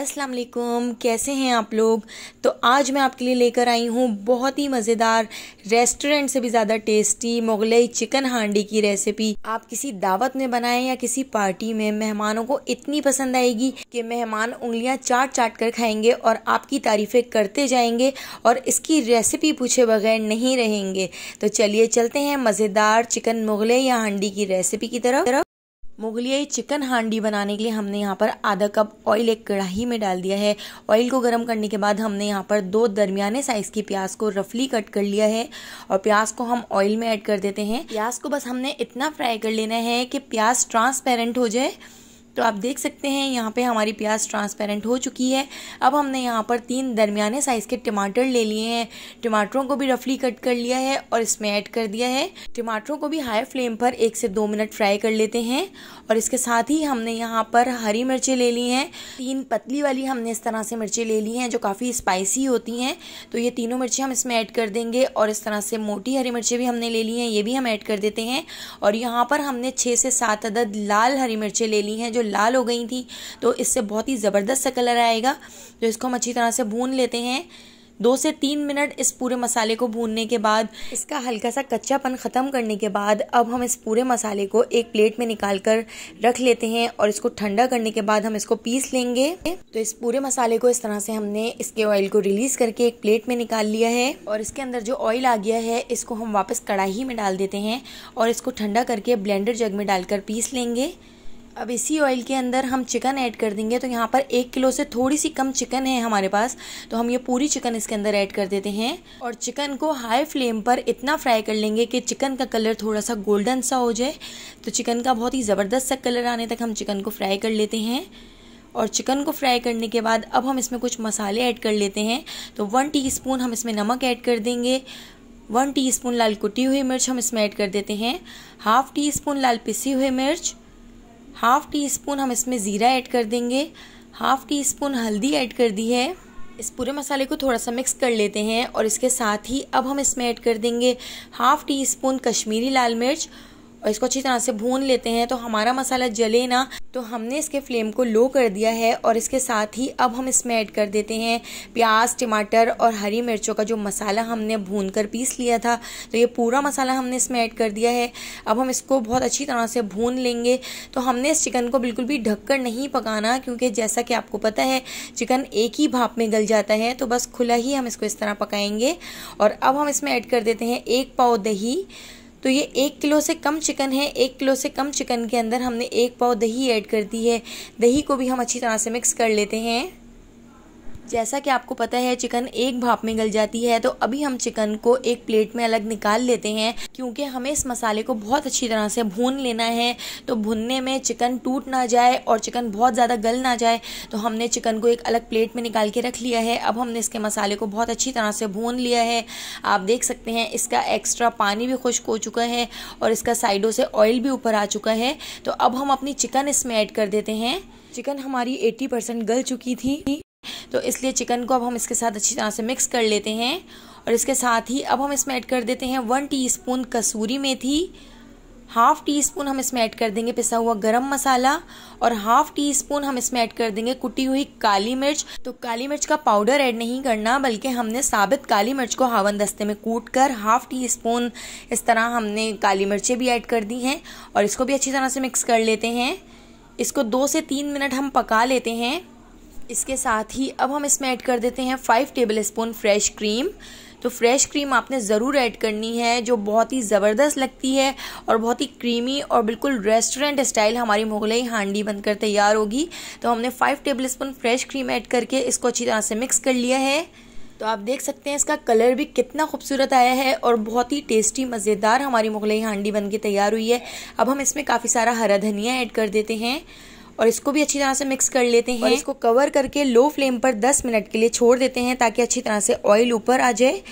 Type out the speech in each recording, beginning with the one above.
अस्सलाम वालेकुम कैसे हैं आप लोग तो आज मैं आपके लिए लेकर आई हूँ बहुत ही मज़ेदार रेस्टोरेंट से भी ज़्यादा टेस्टी मुगलई चिकन हांडी की रेसिपी आप किसी दावत में बनाएं या किसी पार्टी में मेहमानों को इतनी पसंद आएगी कि मेहमान उंगलियाँ चाट चाट कर खाएंगे और आपकी तारीफ़ें करते जाएंगे और इसकी रेसिपी पूछे बगैर नहीं रहेंगे तो चलिए चलते हैं मज़ेदार चिकन मुगलई या हांडी की रेसिपी की तरफ मुगलियाई चिकन हांडी बनाने के लिए हमने यहाँ पर आधा कप ऑयल एक कढ़ाई में डाल दिया है ऑयल को गर्म करने के बाद हमने यहाँ पर दो दरमियाने साइज़ की प्याज को रफली कट कर लिया है और प्याज को हम ऑयल में ऐड कर देते हैं प्याज को बस हमने इतना फ्राई कर लेना है कि प्याज ट्रांसपेरेंट हो जाए तो आप देख सकते हैं यहाँ पे हमारी प्याज ट्रांसपेरेंट हो चुकी है अब हमने यहाँ पर तीन दरमियाने साइज़ के टमाटर ले लिए हैं टमाटरों को भी रफली कट कर लिया है और इसमें ऐड कर दिया है टमाटरों को भी हाई फ्लेम पर एक से दो मिनट फ्राई कर लेते हैं और इसके साथ ही हमने यहाँ पर हरी मिर्चें ले ली हैं तीन पतली वाली हमने इस तरह से मिर्चें ले ली हैं जो काफ़ी स्पाइसी होती हैं तो ये तीनों मिर्चें हम इसमें ऐड कर देंगे और इस तरह से मोटी हरी मिर्चें भी हमने ले ली हैं ये भी हम ऐड कर देते हैं और यहाँ पर हमने छः से सात अदद लाल हरी मिर्चें ले ली हैं जो लाल हो गई थी तो इससे बहुत ही ज़बरदस्त सा कलर आएगा तो इसको हम अच्छी तरह से भून लेते हैं दो से तीन मिनट इस पूरे मसाले को भूनने के बाद इसका हल्का सा कच्चापन ख़त्म करने के बाद अब हम इस पूरे मसाले को एक प्लेट में निकाल कर रख लेते हैं और इसको ठंडा करने के बाद हम इसको पीस लेंगे तो इस पूरे मसाले को इस तरह से हमने इसके ऑयल को रिलीज़ करके एक प्लेट में निकाल लिया है और इसके अंदर जो ऑयल आ गया है इसको हम वापस कढ़ाई में डाल देते हैं और इसको ठंडा करके ब्लेंडर जग में डालकर पीस लेंगे अब इसी ऑयल के अंदर हम चिकन ऐड कर देंगे तो यहाँ पर एक किलो से थोड़ी सी कम चिकन है हमारे पास तो हम ये पूरी चिकन इसके अंदर ऐड कर देते हैं और चिकन को हाई फ्लेम पर इतना फ्राई कर लेंगे कि चिकन का कलर थोड़ा सा गोल्डन सा हो जाए तो चिकन का बहुत ही ज़बरदस्त सा कलर आने तक हम चिकन को फ्राई कर लेते हैं और चिकन को फ्राई करने के बाद अब हम इसमें कुछ मसाले ऐड कर लेते हैं तो वन टी हम इसमें नमक ऐड कर देंगे वन टी लाल कुटी हुई मिर्च हम इसमें ऐड कर देते हैं हाफ टी स्पून लाल पिसी हुई मिर्च हाफ़ टी स्पून हम इसमें ज़ीरा ऐड कर देंगे हाफ़ टी स्पून हल्दी ऐड कर दी है इस पूरे मसाले को थोड़ा सा मिक्स कर लेते हैं और इसके साथ ही अब हम इसमें ऐड कर देंगे हाफ़ टी स्पून कश्मीरी लाल मिर्च और इसको अच्छी तरह से भून लेते हैं तो हमारा मसाला जले ना तो हमने इसके फ्लेम को लो कर दिया है और इसके साथ ही अब हम इसमें ऐड कर देते हैं प्याज टमाटर और हरी मिर्चों का जो मसाला हमने भून कर पीस लिया था तो ये पूरा मसाला हमने इसमें ऐड कर दिया है अब हम इसको बहुत अच्छी तरह से भून लेंगे तो हमने इस चिकन को बिल्कुल भी ढककर नहीं पकाना क्योंकि जैसा कि आपको पता है चिकन एक ही भाप में गल जाता है तो बस खुला ही हम इसको इस तरह पकाएंगे और अब हम इसमें ऐड कर देते हैं एक पाव दही तो ये एक किलो से कम चिकन है एक किलो से कम चिकन के अंदर हमने एक पाव दही ऐड कर दी है दही को भी हम अच्छी तरह से मिक्स कर लेते हैं जैसा कि आपको पता है चिकन एक भाप में गल जाती है तो अभी हम चिकन को एक प्लेट में अलग निकाल लेते हैं क्योंकि हमें इस मसाले को बहुत अच्छी तरह से भून लेना है तो भुनने में चिकन टूट ना जाए और चिकन बहुत ज़्यादा गल ना जाए तो हमने चिकन को एक अलग प्लेट में निकाल के रख लिया है अब हमने इसके मसाले को बहुत अच्छी तरह से भून लिया है आप देख सकते हैं इसका एक्स्ट्रा पानी भी खुश्क हो चुका है और इसका साइडों से ऑयल भी ऊपर आ चुका है तो अब हम अपनी चिकन इसमें ऐड कर देते हैं चिकन हमारी 80 परसेंट गल चुकी थी तो इसलिए चिकन को अब हम इसके साथ अच्छी तरह से मिक्स कर लेते हैं और इसके साथ ही अब हम इसमें ऐड कर देते हैं वन टीस्पून कसूरी मेथी हाफ टी स्पून हम इसमें ऐड कर देंगे पिसा हुआ गरम मसाला और हाफ टी स्पून हम इसमें ऐड कर देंगे कुटी हुई काली मिर्च तो काली मिर्च का पाउडर ऐड नहीं करना बल्कि हमने साबित काली मिर्च को हावन दस्ते में कूट कर हाफ टी स्पून इस तरह हमने काली मिर्चें भी ऐड कर दी हैं और इसको भी अच्छी तरह से मिक्स कर लेते हैं इसको दो से तीन मिनट हम पका लेते हैं इसके साथ ही अब हम इसमें ऐड कर देते हैं five tablespoon fresh cream तो फ्रेश क्रीम आपने ज़रूर ऐड करनी है जो बहुत ही ज़बरदस्त लगती है और बहुत ही क्रीमी और बिल्कुल रेस्टोरेंट स्टाइल हमारी मुगलई हांडी बनकर तैयार होगी तो हमने five tablespoon fresh cream add करके इसको अच्छी तरह से मिक्स कर लिया है तो आप देख सकते हैं इसका कलर भी कितना खूबसूरत आया है और बहुत ही टेस्टी मज़ेदार हमारी मुगलई हांडी बन के तैयार हुई है अब हम इसमें काफ़ी सारा हरा धनिया ऐड कर देते हैं और इसको भी अच्छी तरह से मिक्स कर लेते हैं और इसको कवर करके लो फ्लेम पर 10 मिनट के लिए छोड़ देते हैं ताकि अच्छी तरह से ऑयल ऊपर आ जाए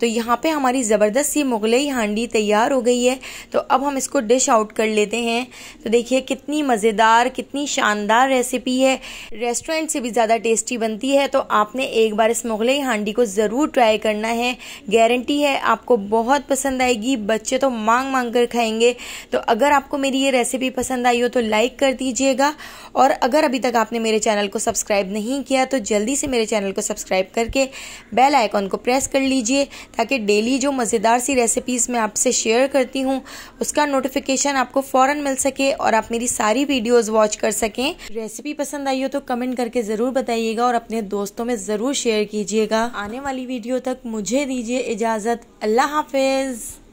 तो यहाँ पे हमारी ज़बरदस्त सी मुग़लई हांडी तैयार हो गई है तो अब हम इसको डिश आउट कर लेते हैं तो देखिए कितनी मज़ेदार कितनी शानदार रेसिपी है रेस्टोरेंट से भी ज़्यादा टेस्टी बनती है तो आपने एक बार इस मुग़लई हांडी को ज़रूर ट्राई करना है गारंटी है आपको बहुत पसंद आएगी बच्चे तो मांग मांग कर खाएंगे तो अगर आपको मेरी ये रेसिपी पसंद आई हो तो लाइक कर दीजिएगा और अगर अभी तक आपने मेरे चैनल को सब्सक्राइब नहीं किया तो जल्दी से मेरे चैनल को सब्सक्राइब करके बेल आइकॉन को प्रेस कर लीजिए ताकि डेली जो मज़ेदार सी रेसिपीज़ मैं आपसे शेयर करती हूँ उसका नोटिफिकेशन आपको फ़ौर मिल सके और आप मेरी सारी वीडियोज़ वॉच कर सकें रेसिपी पसंद आई हो तो कमेंट करके ज़रूर बताइएगा और अपने दोस्तों में ज़रूर शेयर कीजिएगा आने वाली वीडियो तक मुझे दीजिए इजाज़त अल्लाह हाफिज़